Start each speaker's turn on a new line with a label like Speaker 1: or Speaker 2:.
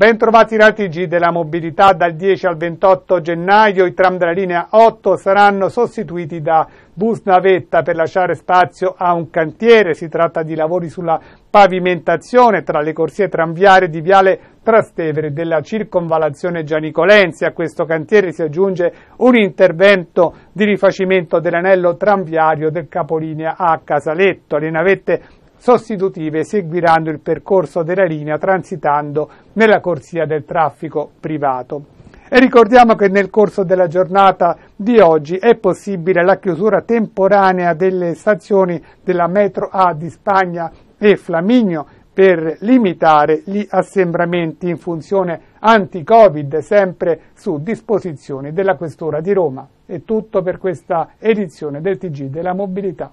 Speaker 1: Bentrovati in RTG della mobilità dal 10 al 28 gennaio i tram della linea 8 saranno sostituiti da bus navetta per lasciare spazio a un cantiere, si tratta di lavori sulla pavimentazione tra le corsie tranviarie di Viale Trastevere della circonvalazione Gianicolensi. A questo cantiere si aggiunge un intervento di rifacimento dell'anello tranviario del capolinea a Casaletto. Le navette sostitutive seguiranno il percorso della linea transitando nella corsia del traffico privato. E ricordiamo che nel corso della giornata di oggi è possibile la chiusura temporanea delle stazioni della metro A di Spagna e Flaminio per limitare gli assembramenti in funzione anti-Covid, sempre su disposizione della Questura di Roma. È tutto per questa edizione del TG della mobilità.